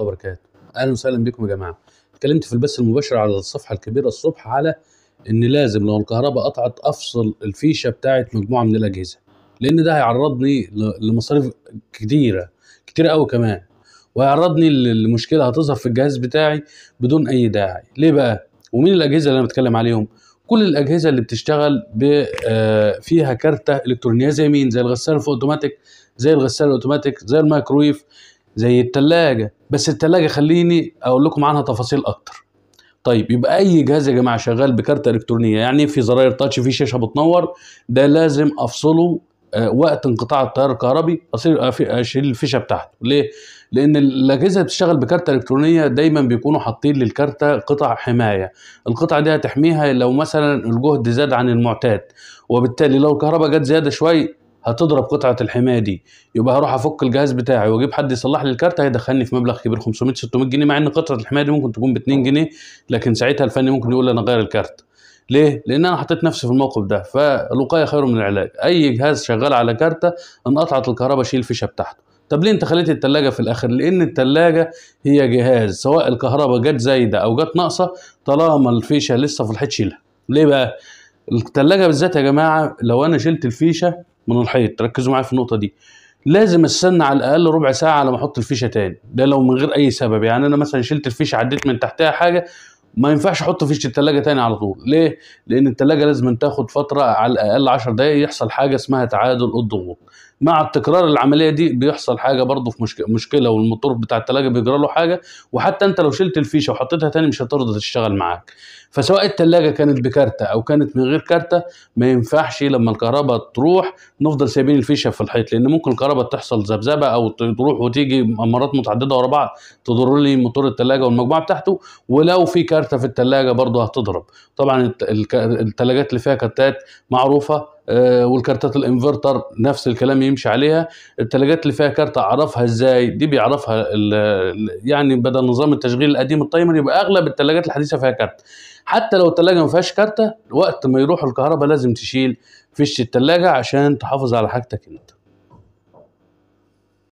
الله وبركاته اهلا وسهلا بكم يا جماعه اتكلمت في البث المباشر على الصفحه الكبيره الصبح على ان لازم لو الكهرباء قطعت افصل الفيشه بتاعه مجموعه من الاجهزه لان ده هيعرضني لمصاريف كتيره كتير قوي كمان وهيعرضني لمشكله هتظهر في الجهاز بتاعي بدون اي داعي ليه بقى ومين الاجهزه اللي انا بتكلم عليهم كل الاجهزه اللي بتشتغل ب آه، فيها كارته الكترونيه زي مين زي الغساله الاوتوماتيك زي الغساله الاوتوماتيك زي الميكرويف زي التلاجة بس التلاجة خليني أقول لكم عنها تفاصيل أكتر طيب يبقى أي جهاز يا جماعة شغال بكارتة إلكترونية يعني في زراير تاتش في شاشة بتنور ده لازم أفصله آه، وقت انقطاع التيار الكهربي آه، اشيل الفيشه بتاعته ليه لان الاجهزه بتشتغل بكارته الكترونيه دايما بيكونوا حاطين للكارته قطع حمايه القطع دي هتحميها لو مثلا الجهد زاد عن المعتاد وبالتالي لو الكهرباء جت زياده شويه هتضرب قطعه الحمايه دي يبقى هروح افك الجهاز بتاعي واجيب حد يصلح لي الكارت هيدخلني في مبلغ كبير 500 600 جنيه مع ان قطعه الحمايه دي ممكن تكون ب 2 جنيه لكن ساعتها الفني ممكن يقول انا غير الكارت ليه؟ لان انا حطيت نفسي في الموقف ده فالوقايه خير من العلاج اي جهاز شغال على كارته انقطعت الكهرباء شيل الفيشه بتاعته طب ليه انت خليت التلاجة في الاخر لان التلاجة هي جهاز سواء الكهرباء جت زايدة او جت ناقصة طالما الفيشة لسه في الحيط شيلها ليه بقى التلاجة بالذات يا جماعة لو انا شلت الفيشة من الحيط ركزوا معايا في النقطه دي لازم استنى على الاقل ربع ساعه على ما احط الفيشه تاني ده لو من غير اي سبب يعني انا مثلا شلت الفيشه عديت من تحتها حاجه ما ينفعش احط فيشه التلاجة تاني على طول ليه لان التلاجة لازم تاخد فتره على الاقل 10 دقائق يحصل حاجه اسمها تعادل الضغوط مع تكرار العمليه دي بيحصل حاجه برضه في مشكله, مشكله والموتور بتاع الثلاجه بيجرى له حاجه وحتى انت لو شلت الفيشه وحطيتها تاني مش هترضى تشتغل معاك فسواء الثلاجه كانت بكارته او كانت من غير كارته ما ينفعش لما الكهرباء تروح نفضل سايبين الفيشه في الحيط لان ممكن الكهرباء تحصل ذبذبه او تروح وتيجي مرات متعدده ورا بعض تضر لي موتور الثلاجه والمجموعه بتاعته ولو في كارته في الثلاجه برضه هتضرب طبعا الثلاجات اللي فيها كارتات معروفه آه، والكارتات الانفرتر نفس الكلام يمشي عليها الثلاجات اللي فيها كارت اعرفها ازاي دي بيعرفها يعني بدل نظام التشغيل القديم التايمر يبقى اغلب الثلاجات الحديثه فيها كارت حتى لو الثلاجه ما فيهاش كارته وقت ما يروح الكهرباء لازم تشيل فيش الثلاجه عشان تحافظ على حاجتك انت